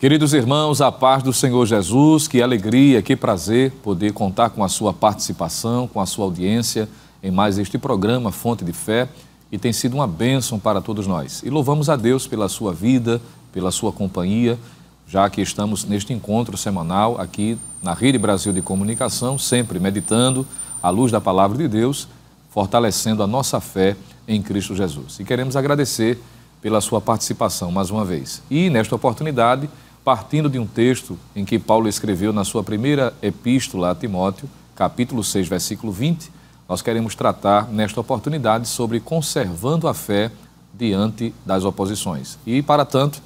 Queridos irmãos, a paz do Senhor Jesus, que alegria, que prazer poder contar com a sua participação, com a sua audiência em mais este programa Fonte de Fé e tem sido uma bênção para todos nós. E louvamos a Deus pela sua vida, pela sua companhia, já que estamos neste encontro semanal aqui na Rede Brasil de Comunicação, sempre meditando à luz da palavra de Deus, fortalecendo a nossa fé em Cristo Jesus. E queremos agradecer pela sua participação mais uma vez. E nesta oportunidade, partindo de um texto em que Paulo escreveu na sua primeira epístola a Timóteo, capítulo 6, versículo 20, nós queremos tratar nesta oportunidade sobre conservando a fé diante das oposições. E, para tanto,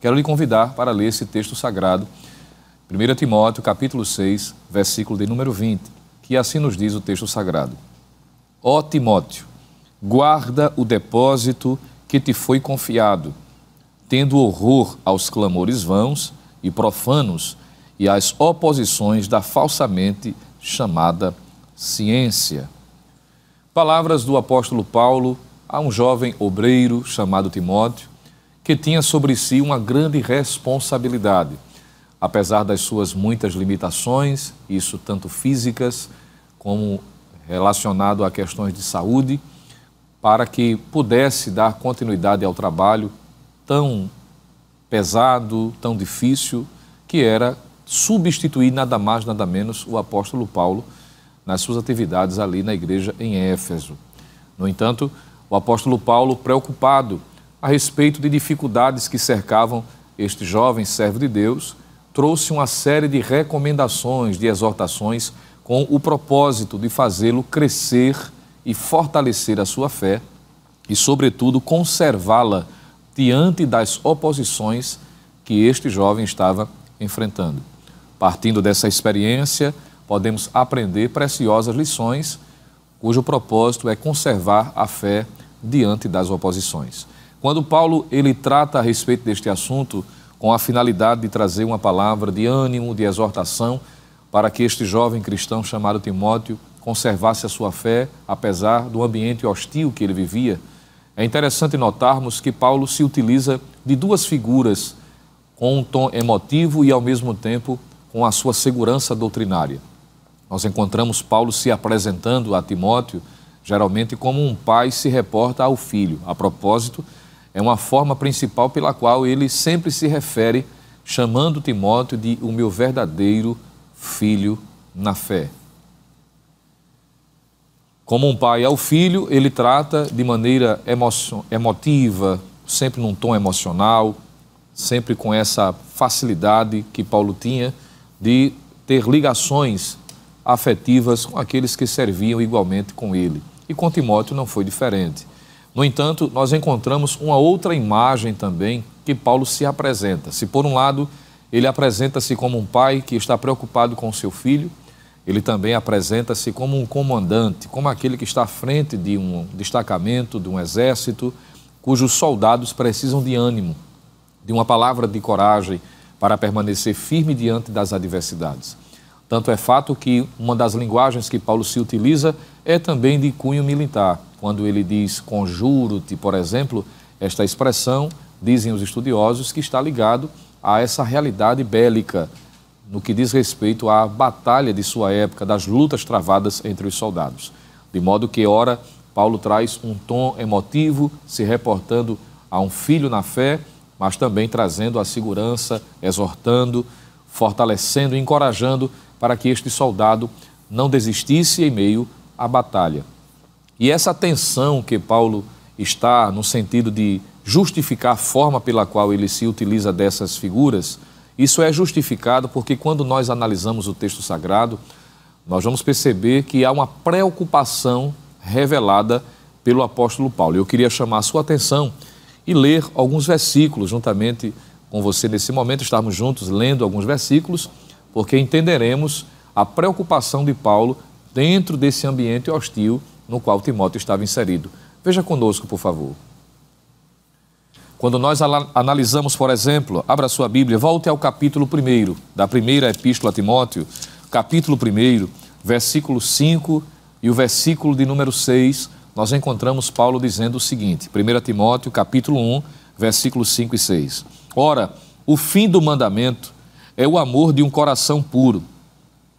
quero lhe convidar para ler esse texto sagrado, 1 Timóteo, capítulo 6, versículo de número 20, que assim nos diz o texto sagrado. Ó Timóteo, guarda o depósito que te foi confiado tendo horror aos clamores vãos e profanos e às oposições da falsamente chamada ciência. Palavras do apóstolo Paulo a um jovem obreiro chamado Timóteo, que tinha sobre si uma grande responsabilidade. Apesar das suas muitas limitações, isso tanto físicas como relacionado a questões de saúde, para que pudesse dar continuidade ao trabalho tão pesado, tão difícil, que era substituir nada mais, nada menos o apóstolo Paulo nas suas atividades ali na igreja em Éfeso. No entanto, o apóstolo Paulo, preocupado a respeito de dificuldades que cercavam este jovem servo de Deus, trouxe uma série de recomendações, de exortações, com o propósito de fazê-lo crescer e fortalecer a sua fé e, sobretudo, conservá-la diante das oposições que este jovem estava enfrentando. Partindo dessa experiência, podemos aprender preciosas lições cujo propósito é conservar a fé diante das oposições. Quando Paulo ele trata a respeito deste assunto com a finalidade de trazer uma palavra de ânimo, de exortação para que este jovem cristão chamado Timóteo conservasse a sua fé apesar do ambiente hostil que ele vivia, é interessante notarmos que Paulo se utiliza de duas figuras com um tom emotivo e, ao mesmo tempo, com a sua segurança doutrinária. Nós encontramos Paulo se apresentando a Timóteo, geralmente como um pai se reporta ao filho. A propósito, é uma forma principal pela qual ele sempre se refere, chamando Timóteo de o meu verdadeiro filho na fé. Como um pai ao filho, ele trata de maneira emotiva, sempre num tom emocional, sempre com essa facilidade que Paulo tinha de ter ligações afetivas com aqueles que serviam igualmente com ele. E com Timóteo não foi diferente. No entanto, nós encontramos uma outra imagem também que Paulo se apresenta. Se por um lado ele apresenta-se como um pai que está preocupado com seu filho, ele também apresenta-se como um comandante, como aquele que está à frente de um destacamento, de um exército, cujos soldados precisam de ânimo, de uma palavra de coragem para permanecer firme diante das adversidades. Tanto é fato que uma das linguagens que Paulo se utiliza é também de cunho militar. Quando ele diz conjuro-te, por exemplo, esta expressão, dizem os estudiosos, que está ligado a essa realidade bélica no que diz respeito à batalha de sua época, das lutas travadas entre os soldados. De modo que, ora, Paulo traz um tom emotivo, se reportando a um filho na fé, mas também trazendo a segurança, exortando, fortalecendo encorajando para que este soldado não desistisse em meio à batalha. E essa tensão que Paulo está no sentido de justificar a forma pela qual ele se utiliza dessas figuras isso é justificado porque quando nós analisamos o texto sagrado, nós vamos perceber que há uma preocupação revelada pelo apóstolo Paulo. Eu queria chamar a sua atenção e ler alguns versículos juntamente com você nesse momento, estarmos juntos lendo alguns versículos, porque entenderemos a preocupação de Paulo dentro desse ambiente hostil no qual Timóteo estava inserido. Veja conosco, por favor. Quando nós analisamos, por exemplo, abra sua Bíblia, volte ao capítulo 1 da primeira epístola a Timóteo, capítulo 1, versículo 5 e o versículo de número 6, nós encontramos Paulo dizendo o seguinte: 1 Timóteo, capítulo 1, versículos 5 e 6. Ora, o fim do mandamento é o amor de um coração puro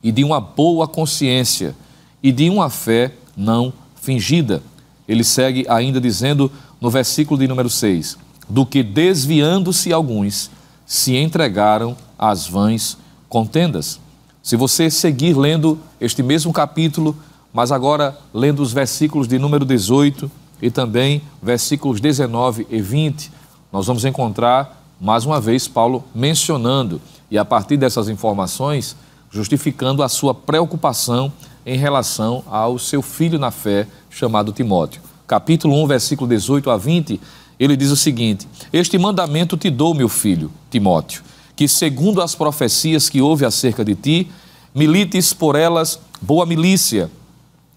e de uma boa consciência e de uma fé não fingida. Ele segue ainda dizendo no versículo de número 6: do que desviando-se alguns se entregaram às vãs contendas. Se você seguir lendo este mesmo capítulo, mas agora lendo os versículos de número 18 e também versículos 19 e 20, nós vamos encontrar mais uma vez Paulo mencionando e a partir dessas informações justificando a sua preocupação em relação ao seu filho na fé chamado Timóteo. Capítulo 1, versículo 18 a 20, ele diz o seguinte: Este mandamento te dou, meu filho Timóteo, que segundo as profecias que houve acerca de ti, milites por elas boa milícia,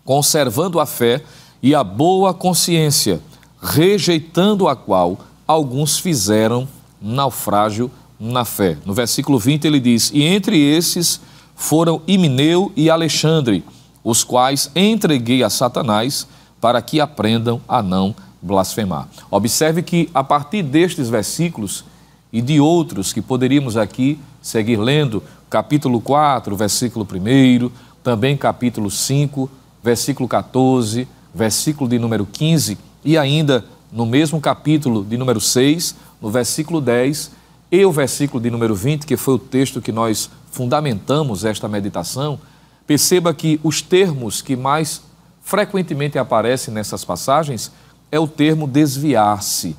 conservando a fé e a boa consciência, rejeitando a qual alguns fizeram naufrágio na fé. No versículo 20 ele diz: E entre esses foram Himeneu e Alexandre, os quais entreguei a Satanás para que aprendam a não blasfemar. Observe que a partir destes versículos e de outros que poderíamos aqui seguir lendo, capítulo 4, versículo 1, também capítulo 5, versículo 14, versículo de número 15 e ainda no mesmo capítulo de número 6, no versículo 10 e o versículo de número 20, que foi o texto que nós fundamentamos esta meditação, perceba que os termos que mais frequentemente aparecem nessas passagens é o termo desviar-se,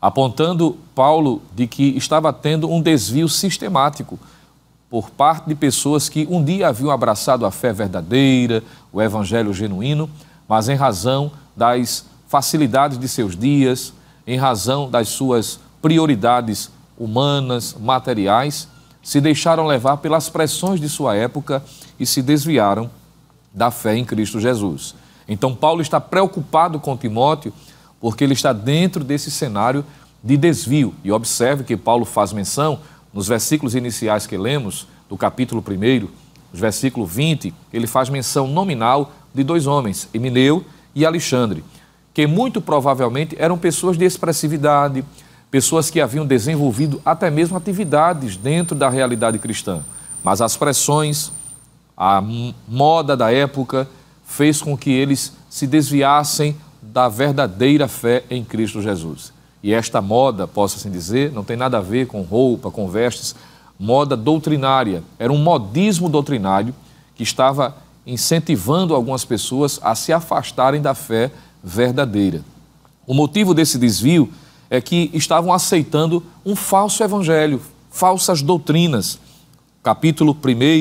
apontando Paulo de que estava tendo um desvio sistemático por parte de pessoas que um dia haviam abraçado a fé verdadeira, o evangelho genuíno, mas em razão das facilidades de seus dias, em razão das suas prioridades humanas, materiais, se deixaram levar pelas pressões de sua época e se desviaram da fé em Cristo Jesus. Então, Paulo está preocupado com Timóteo porque ele está dentro desse cenário de desvio. E observe que Paulo faz menção nos versículos iniciais que lemos, do capítulo 1, os versículo 20, ele faz menção nominal de dois homens, Emineu e Alexandre, que muito provavelmente eram pessoas de expressividade, pessoas que haviam desenvolvido até mesmo atividades dentro da realidade cristã. Mas as pressões, a moda da época, fez com que eles se desviassem da verdadeira fé em Cristo Jesus. E esta moda, posso assim dizer, não tem nada a ver com roupa, com vestes, moda doutrinária. Era um modismo doutrinário que estava incentivando algumas pessoas a se afastarem da fé verdadeira. O motivo desse desvio é que estavam aceitando um falso evangelho, falsas doutrinas. Capítulo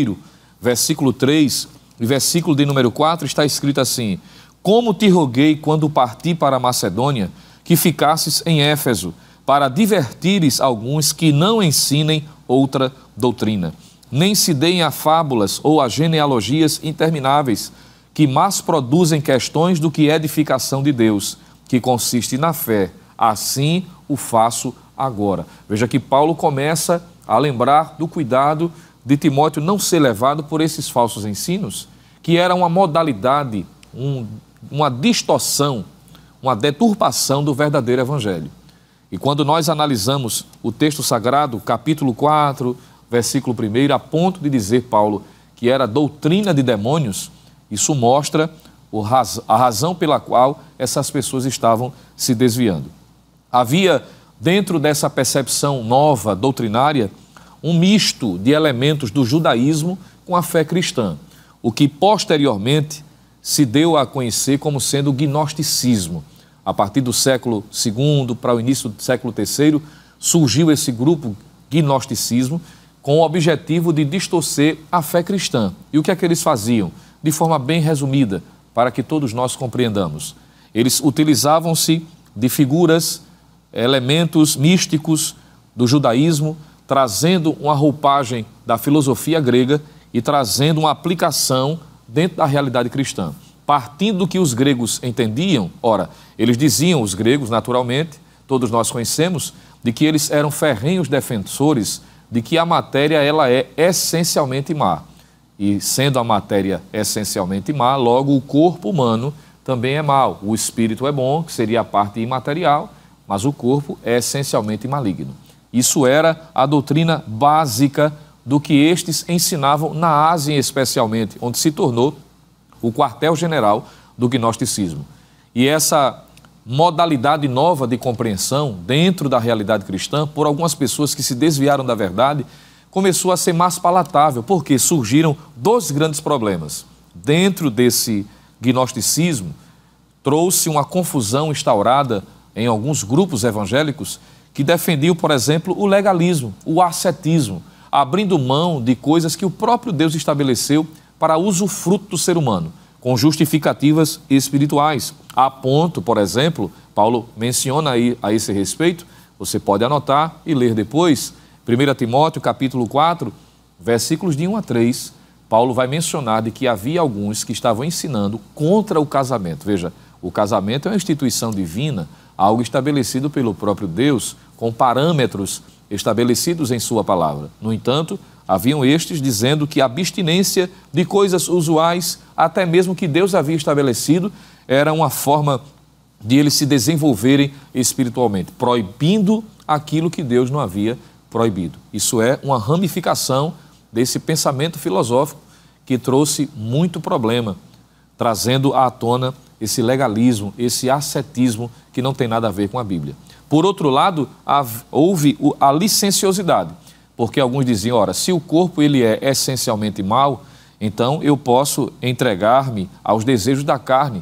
1, versículo 3, versículo de número 4, está escrito assim: Como te roguei quando parti para a Macedônia, que ficasses em Éfeso, para divertires alguns que não ensinem outra doutrina, nem se deem a fábulas ou a genealogias intermináveis, que mais produzem questões do que edificação de Deus, que consiste na fé. Assim o faço agora. Veja que Paulo começa a lembrar do cuidado de Timóteo não ser levado por esses falsos ensinos, que era uma modalidade, um, uma distorção, uma deturpação do verdadeiro evangelho. E quando nós analisamos o texto sagrado, capítulo 4, versículo 1, a ponto de dizer Paulo que era doutrina de demônios, isso mostra a razão pela qual essas pessoas estavam se desviando. Havia, dentro dessa percepção nova doutrinária, um misto de elementos do judaísmo com a fé cristã, o que posteriormente se deu a conhecer como sendo o gnosticismo. A partir do século II para o início do século III, surgiu esse grupo gnosticismo com o objetivo de distorcer a fé cristã. E o que é que eles faziam? De forma bem resumida, para que todos nós compreendamos. Eles utilizavam-se de figuras, elementos místicos do judaísmo, trazendo uma roupagem da filosofia grega e trazendo uma aplicação dentro da realidade cristã. Partindo do que os gregos entendiam, ora, eles diziam, os gregos, naturalmente, todos nós conhecemos, de que eles eram ferrenhos defensores de que a matéria ela é essencialmente má. E sendo a matéria essencialmente má, logo o corpo humano também é mau. O espírito é bom, que seria a parte imaterial, mas o corpo é essencialmente maligno. Isso era a doutrina básica do que estes ensinavam na Ásia, especialmente, onde se tornou o quartel-general do gnosticismo. E essa modalidade nova de compreensão dentro da realidade cristã, por algumas pessoas que se desviaram da verdade, começou a ser mais palatável, porque surgiram dois grandes problemas. Dentro desse gnosticismo, trouxe uma confusão instaurada em alguns grupos evangélicos que defendiam, por exemplo, o legalismo, o ascetismo, abrindo mão de coisas que o próprio Deus estabeleceu para usufruto do ser humano, com justificativas espirituais. A ponto, por exemplo, Paulo menciona aí a esse respeito, você pode anotar e ler depois, 1 Timóteo capítulo 4, versículos de 1 a 3, Paulo vai mencionar de que havia alguns que estavam ensinando contra o casamento. Veja, o casamento é uma instituição divina, algo estabelecido pelo próprio Deus, com parâmetros estabelecidos em sua palavra. No entanto, haviam estes dizendo que a abstinência de coisas usuais, até mesmo que Deus havia estabelecido, era uma forma de eles se desenvolverem espiritualmente, proibindo aquilo que Deus não havia proibido. Isso é uma ramificação desse pensamento filosófico que trouxe muito problema, trazendo à tona esse legalismo, esse ascetismo que não tem nada a ver com a Bíblia. Por outro lado, houve a licenciosidade, porque alguns diziam, ora, se o corpo ele é essencialmente mau, então eu posso entregar-me aos desejos da carne.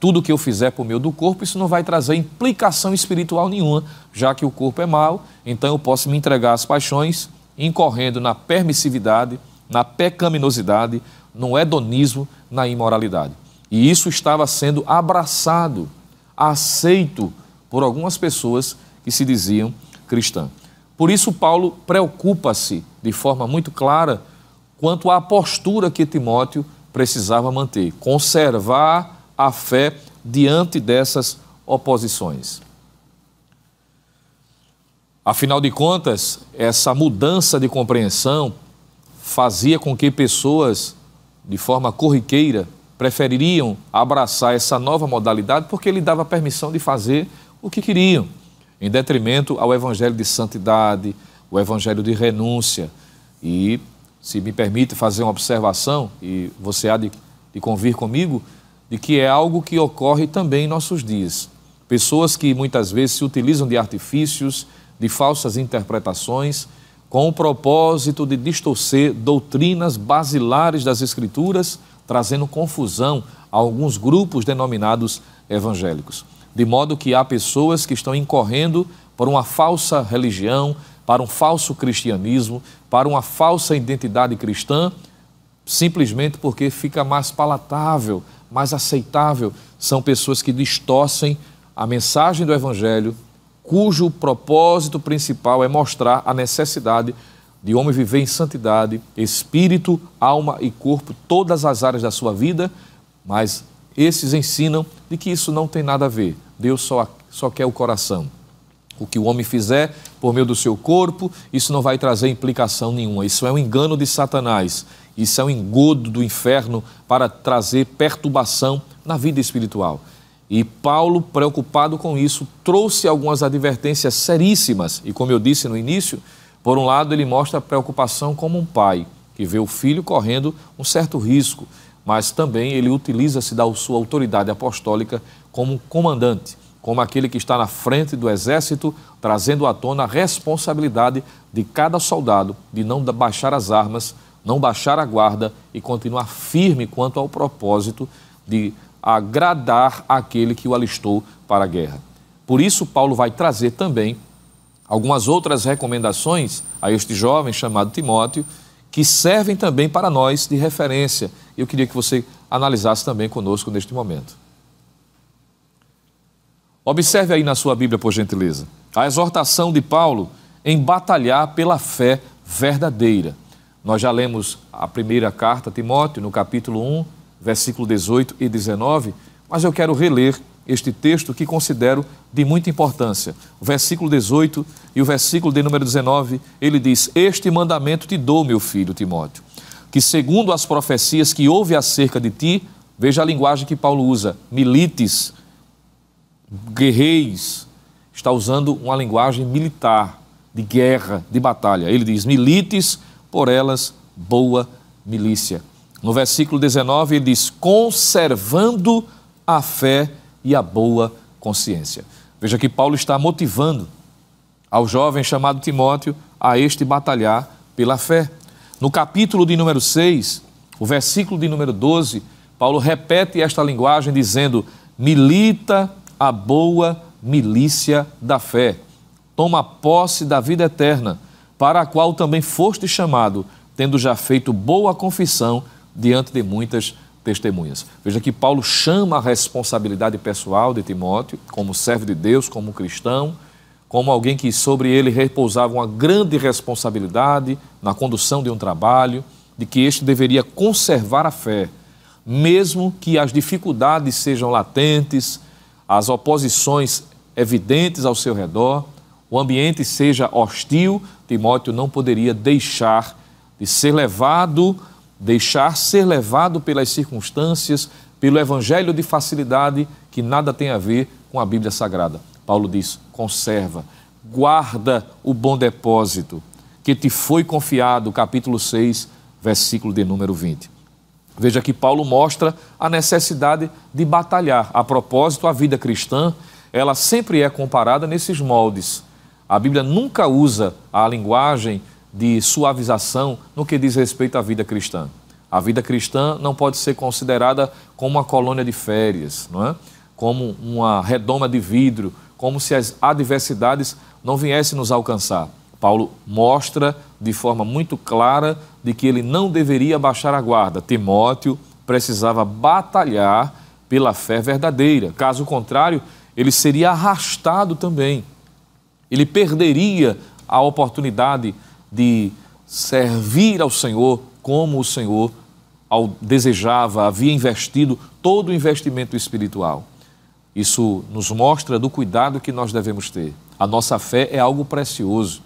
Tudo que eu fizer por meio do corpo, isso não vai trazer implicação espiritual nenhuma, já que o corpo é mau, então eu posso me entregar às paixões, incorrendo na permissividade, na pecaminosidade, no hedonismo, na imoralidade. E isso estava sendo abraçado, aceito por algumas pessoas que se diziam cristãs. Por isso, Paulo preocupa-se de forma muito clara quanto à postura que Timóteo precisava manter, conservar a fé diante dessas oposições. Afinal de contas, essa mudança de compreensão fazia com que pessoas, de forma corriqueira, prefeririam abraçar essa nova modalidade porque lhe dava permissão de fazer o que queriam, em detrimento ao evangelho de santidade, o evangelho de renúncia. E, se me permite fazer uma observação, e você há de, de convir comigo, de que é algo que ocorre também em nossos dias. Pessoas que muitas vezes se utilizam de artifícios, de falsas interpretações, com o propósito de distorcer doutrinas basilares das Escrituras, trazendo confusão a alguns grupos denominados evangélicos de modo que há pessoas que estão incorrendo para uma falsa religião, para um falso cristianismo, para uma falsa identidade cristã, simplesmente porque fica mais palatável, mais aceitável. São pessoas que distorcem a mensagem do Evangelho, cujo propósito principal é mostrar a necessidade de homem viver em santidade, espírito, alma e corpo, todas as áreas da sua vida, mas esses ensinam de que isso não tem nada a ver Deus só, só quer o coração. O que o homem fizer por meio do seu corpo, isso não vai trazer implicação nenhuma. Isso é um engano de Satanás. Isso é um engodo do inferno para trazer perturbação na vida espiritual. E Paulo, preocupado com isso, trouxe algumas advertências seríssimas. E como eu disse no início, por um lado, ele mostra a preocupação como um pai que vê o filho correndo um certo risco mas também ele utiliza-se da sua autoridade apostólica como comandante, como aquele que está na frente do exército, trazendo à tona a responsabilidade de cada soldado de não baixar as armas, não baixar a guarda e continuar firme quanto ao propósito de agradar aquele que o alistou para a guerra. Por isso, Paulo vai trazer também algumas outras recomendações a este jovem chamado Timóteo, que servem também para nós de referência eu queria que você analisasse também conosco neste momento. Observe aí na sua Bíblia, por gentileza, a exortação de Paulo em batalhar pela fé verdadeira. Nós já lemos a primeira carta a Timóteo, no capítulo 1, versículo 18 e 19, mas eu quero reler este texto que considero de muita importância. O versículo 18 e o versículo de número 19, ele diz: Este mandamento te dou, meu filho Timóteo que, segundo as profecias que houve acerca de ti, veja a linguagem que Paulo usa: milites, guerreis. Está usando uma linguagem militar, de guerra, de batalha. Ele diz: milites por elas, boa milícia. No versículo 19, ele diz: conservando a fé e a boa consciência. Veja que Paulo está motivando ao jovem chamado Timóteo a este batalhar pela fé. No capítulo de número 6, o versículo de número 12, Paulo repete esta linguagem dizendo: milita a boa milícia da fé, toma posse da vida eterna, para a qual também foste chamado, tendo já feito boa confissão diante de muitas testemunhas. Veja que Paulo chama a responsabilidade pessoal de Timóteo, como servo de Deus, como cristão, como alguém que sobre ele repousava uma grande responsabilidade na condução de um trabalho, de que este deveria conservar a fé, mesmo que as dificuldades sejam latentes, as oposições evidentes ao seu redor, o ambiente seja hostil, Timóteo não poderia deixar de ser levado, deixar ser levado pelas circunstâncias, pelo evangelho de facilidade que nada tem a ver com a Bíblia Sagrada. Paulo diz: conserva, guarda o bom depósito que te foi confiado, capítulo 6, versículo de número 20. Veja que Paulo mostra a necessidade de batalhar. A propósito, a vida cristã, ela sempre é comparada nesses moldes. A Bíblia nunca usa a linguagem de suavização no que diz respeito à vida cristã. A vida cristã não pode ser considerada como uma colônia de férias, não é? como uma redoma de vidro como se as adversidades não viessem nos alcançar. Paulo mostra de forma muito clara de que ele não deveria baixar a guarda. Timóteo precisava batalhar pela fé verdadeira. Caso contrário, ele seria arrastado também. Ele perderia a oportunidade de servir ao Senhor como o Senhor desejava, havia investido todo o investimento espiritual. Isso nos mostra do cuidado que nós devemos ter. A nossa fé é algo precioso.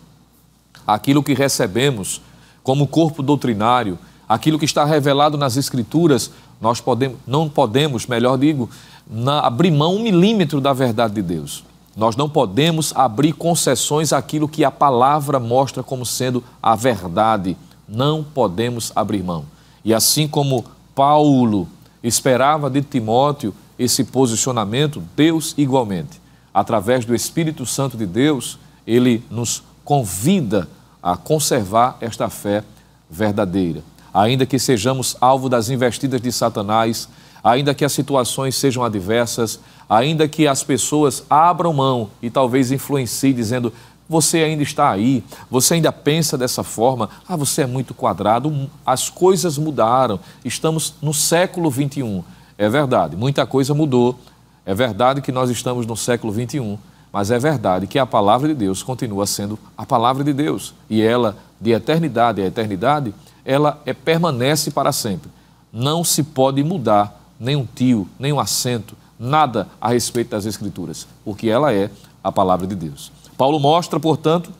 Aquilo que recebemos como corpo doutrinário, aquilo que está revelado nas Escrituras, nós podemos, não podemos, melhor digo, na, abrir mão um milímetro da verdade de Deus. Nós não podemos abrir concessões àquilo que a palavra mostra como sendo a verdade. Não podemos abrir mão. E assim como Paulo esperava de Timóteo esse posicionamento, Deus igualmente, através do Espírito Santo de Deus, ele nos convida a conservar esta fé verdadeira. Ainda que sejamos alvo das investidas de Satanás, ainda que as situações sejam adversas, ainda que as pessoas abram mão e talvez influenciem dizendo: você ainda está aí, você ainda pensa dessa forma, ah, você é muito quadrado, as coisas mudaram, estamos no século 21 é verdade, muita coisa mudou. É verdade que nós estamos no século XXI, mas é verdade que a palavra de Deus continua sendo a palavra de Deus. E ela, de eternidade a eternidade, ela é, permanece para sempre. Não se pode mudar nenhum tio, nenhum acento, nada a respeito das Escrituras, porque ela é a palavra de Deus. Paulo mostra, portanto,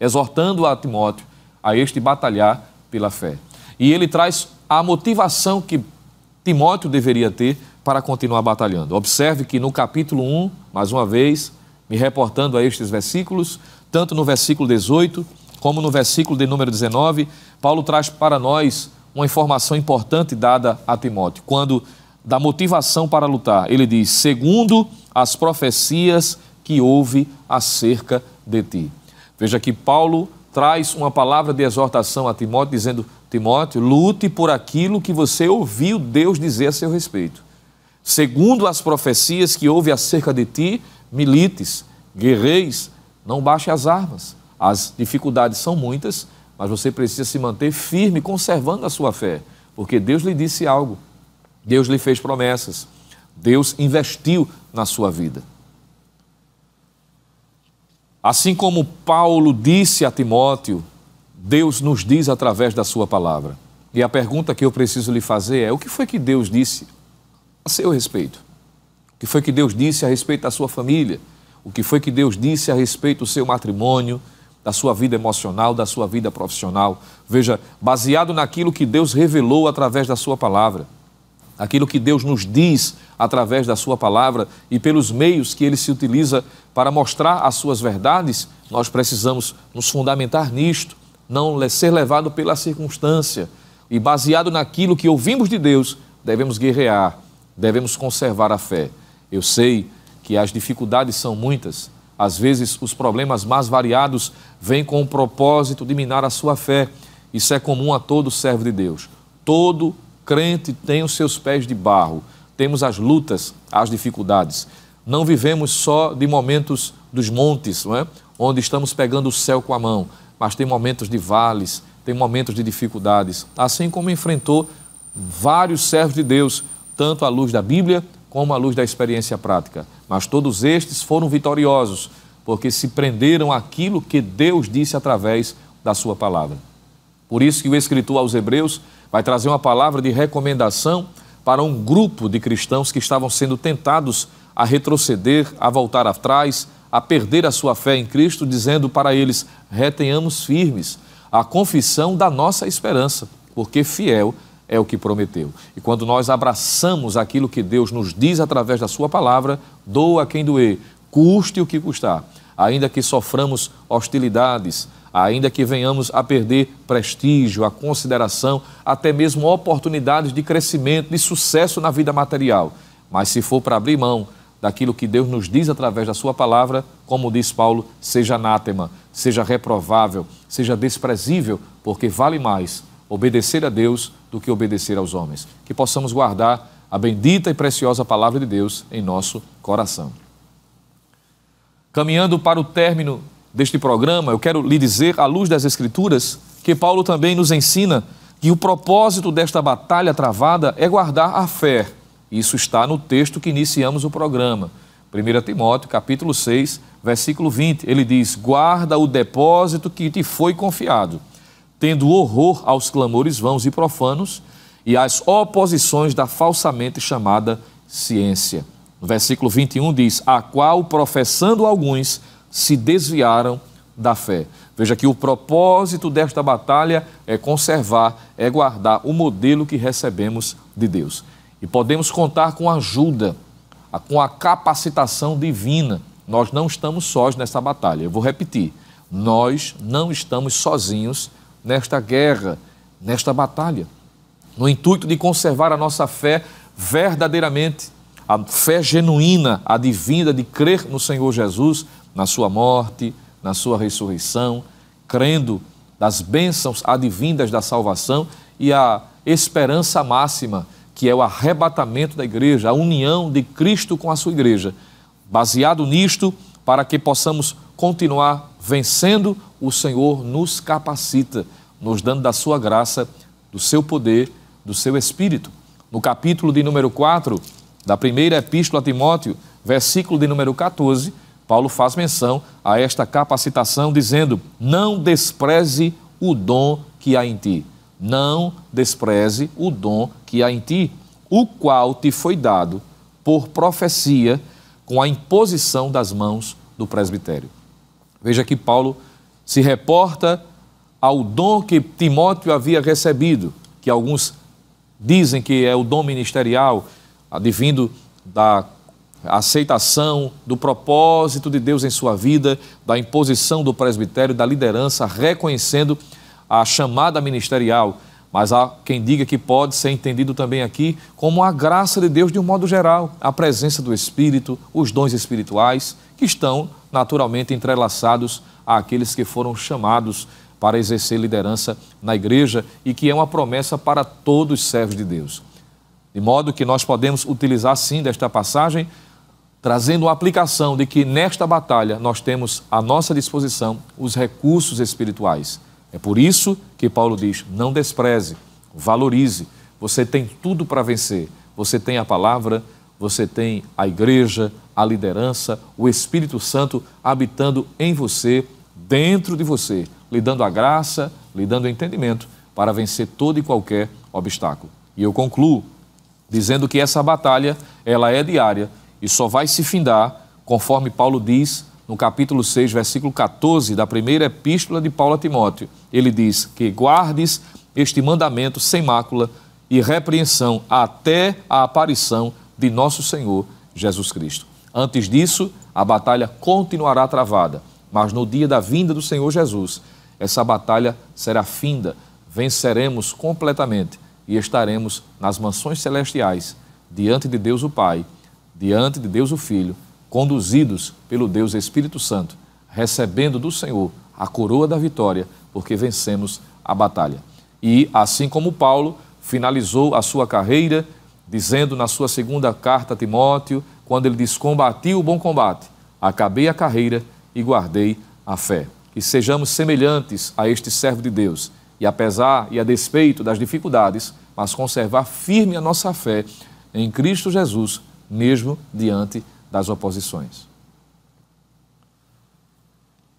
exortando a Timóteo a este batalhar pela fé. E ele traz a motivação que Timóteo deveria ter para continuar batalhando. Observe que no capítulo 1, mais uma vez, me reportando a estes versículos, tanto no versículo 18 como no versículo de número 19, Paulo traz para nós uma informação importante dada a Timóteo. Quando da motivação para lutar, ele diz: segundo as profecias que houve acerca de ti. Veja que Paulo traz uma palavra de exortação a Timóteo, dizendo: Timóteo, lute por aquilo que você ouviu Deus dizer a seu respeito. Segundo as profecias que houve acerca de ti, milites, guerreis, não baixe as armas. As dificuldades são muitas, mas você precisa se manter firme, conservando a sua fé, porque Deus lhe disse algo, Deus lhe fez promessas, Deus investiu na sua vida. Assim como Paulo disse a Timóteo, Deus nos diz através da Sua palavra. E a pergunta que eu preciso lhe fazer é: o que foi que Deus disse a seu respeito? O que foi que Deus disse a respeito da sua família? O que foi que Deus disse a respeito do seu matrimônio, da sua vida emocional, da sua vida profissional? Veja, baseado naquilo que Deus revelou através da sua palavra, aquilo que Deus nos diz através da sua palavra e pelos meios que ele se utiliza para mostrar as suas verdades, nós precisamos nos fundamentar nisto não ser levado pela circunstância. E baseado naquilo que ouvimos de Deus, devemos guerrear, devemos conservar a fé. Eu sei que as dificuldades são muitas, às vezes os problemas mais variados vêm com o propósito de minar a sua fé. Isso é comum a todo servo de Deus. Todo crente tem os seus pés de barro. Temos as lutas, as dificuldades. Não vivemos só de momentos dos montes, não é? onde estamos pegando o céu com a mão mas tem momentos de vales, tem momentos de dificuldades, assim como enfrentou vários servos de Deus, tanto à luz da Bíblia como à luz da experiência prática. Mas todos estes foram vitoriosos, porque se prenderam àquilo que Deus disse através da sua palavra. Por isso que o escritor aos Hebreus vai trazer uma palavra de recomendação para um grupo de cristãos que estavam sendo tentados a retroceder, a voltar atrás, a perder a sua fé em Cristo, dizendo para eles: retenhamos firmes a confissão da nossa esperança, porque fiel é o que prometeu. E quando nós abraçamos aquilo que Deus nos diz através da Sua palavra, doa quem doer, custe o que custar, ainda que soframos hostilidades, ainda que venhamos a perder prestígio, a consideração, até mesmo oportunidades de crescimento, de sucesso na vida material. Mas se for para abrir mão daquilo que Deus nos diz através da Sua palavra, como diz Paulo, seja anátema, seja reprovável, seja desprezível, porque vale mais obedecer a Deus do que obedecer aos homens. Que possamos guardar a bendita e preciosa palavra de Deus em nosso coração. Caminhando para o término deste programa, eu quero lhe dizer, à luz das Escrituras, que Paulo também nos ensina que o propósito desta batalha travada é guardar a fé isso está no texto que iniciamos o programa. 1 Timóteo, capítulo 6, versículo 20. Ele diz: Guarda o depósito que te foi confiado, tendo horror aos clamores vãos e profanos e às oposições da falsamente chamada ciência. No versículo 21 diz: A qual, professando alguns, se desviaram da fé. Veja que o propósito desta batalha é conservar, é guardar o modelo que recebemos de Deus e podemos contar com ajuda, com a capacitação divina. Nós não estamos sós nessa batalha. Eu vou repetir: nós não estamos sozinhos nesta guerra, nesta batalha. No intuito de conservar a nossa fé verdadeiramente, a fé genuína, a divina, de crer no Senhor Jesus, na Sua morte, na Sua ressurreição, crendo das bênçãos advindas da salvação e a esperança máxima que é o arrebatamento da igreja, a união de Cristo com a sua igreja. Baseado nisto, para que possamos continuar vencendo, o Senhor nos capacita, nos dando da sua graça, do seu poder, do seu espírito. No capítulo de número 4 da primeira epístola a Timóteo, versículo de número 14, Paulo faz menção a esta capacitação, dizendo: Não despreze o dom que há em ti não despreze o dom que há em ti, o qual te foi dado por profecia com a imposição das mãos do presbitério. Veja que Paulo se reporta ao dom que Timóteo havia recebido, que alguns dizem que é o dom ministerial, advindo da aceitação do propósito de Deus em sua vida, da imposição do presbitério, da liderança, reconhecendo a chamada ministerial, mas há quem diga que pode ser entendido também aqui como a graça de Deus de um modo geral, a presença do Espírito, os dons espirituais, que estão naturalmente entrelaçados àqueles que foram chamados para exercer liderança na igreja e que é uma promessa para todos os servos de Deus. De modo que nós podemos utilizar sim desta passagem, trazendo a aplicação de que nesta batalha nós temos à nossa disposição os recursos espirituais é por isso que Paulo diz: não despreze, valorize. Você tem tudo para vencer. Você tem a palavra, você tem a igreja, a liderança, o Espírito Santo habitando em você, dentro de você, lhe dando a graça, lhe dando o entendimento para vencer todo e qualquer obstáculo. E eu concluo dizendo que essa batalha, ela é diária e só vai se findar, conforme Paulo diz no capítulo 6, versículo 14 da primeira epístola de Paulo a Timóteo. Ele diz que guardes este mandamento sem mácula e repreensão até a aparição de nosso Senhor Jesus Cristo. Antes disso, a batalha continuará travada, mas no dia da vinda do Senhor Jesus, essa batalha será finda, venceremos completamente e estaremos nas mansões celestiais, diante de Deus o Pai, diante de Deus o Filho conduzidos pelo Deus Espírito Santo, recebendo do Senhor a coroa da vitória, porque vencemos a batalha. E assim como Paulo finalizou a sua carreira, dizendo na sua segunda carta a Timóteo, quando ele diz: Combati o bom combate, acabei a carreira e guardei a fé. Que sejamos semelhantes a este servo de Deus e, apesar e a despeito das dificuldades, mas conservar firme a nossa fé em Cristo Jesus, mesmo diante de das oposições.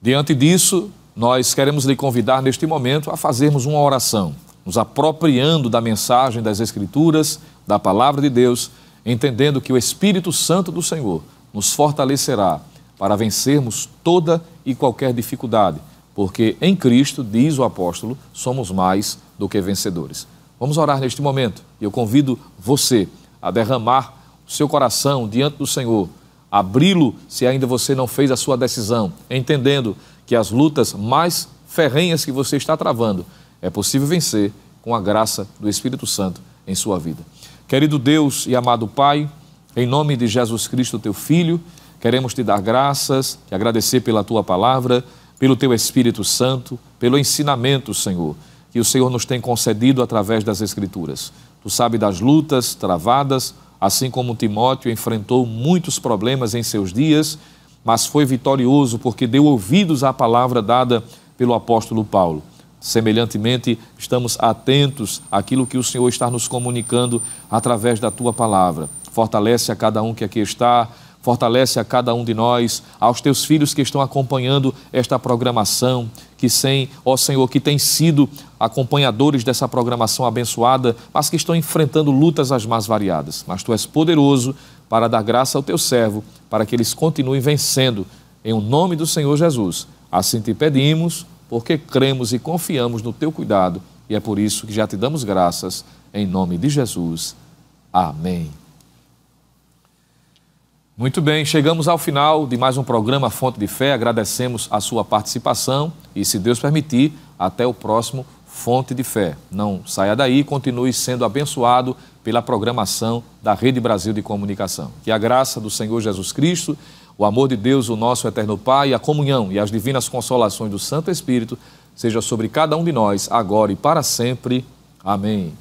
Diante disso, nós queremos lhe convidar neste momento a fazermos uma oração, nos apropriando da mensagem das Escrituras, da palavra de Deus, entendendo que o Espírito Santo do Senhor nos fortalecerá para vencermos toda e qualquer dificuldade, porque em Cristo, diz o apóstolo, somos mais do que vencedores. Vamos orar neste momento e eu convido você a derramar o seu coração diante do Senhor, abri-lo se ainda você não fez a sua decisão, entendendo que as lutas mais ferrenhas que você está travando é possível vencer com a graça do Espírito Santo em sua vida. Querido Deus e amado Pai, em nome de Jesus Cristo, teu Filho, queremos te dar graças, te agradecer pela tua palavra, pelo teu Espírito Santo, pelo ensinamento, Senhor, que o Senhor nos tem concedido através das Escrituras. Tu sabe das lutas travadas, Assim como Timóteo enfrentou muitos problemas em seus dias, mas foi vitorioso porque deu ouvidos à palavra dada pelo apóstolo Paulo. Semelhantemente, estamos atentos àquilo que o Senhor está nos comunicando através da tua palavra. Fortalece a cada um que aqui está, Fortalece a cada um de nós, aos teus filhos que estão acompanhando esta programação, que sem, ó Senhor, que têm sido acompanhadores dessa programação abençoada, mas que estão enfrentando lutas as mais variadas. Mas tu és poderoso para dar graça ao teu servo, para que eles continuem vencendo, em o nome do Senhor Jesus. Assim te pedimos, porque cremos e confiamos no teu cuidado, e é por isso que já te damos graças, em nome de Jesus. Amém. Muito bem, chegamos ao final de mais um programa Fonte de Fé. Agradecemos a sua participação e, se Deus permitir, até o próximo Fonte de Fé. Não saia daí, continue sendo abençoado pela programação da Rede Brasil de Comunicação. Que a graça do Senhor Jesus Cristo, o amor de Deus, o nosso eterno Pai, a comunhão e as divinas consolações do Santo Espírito seja sobre cada um de nós, agora e para sempre. Amém.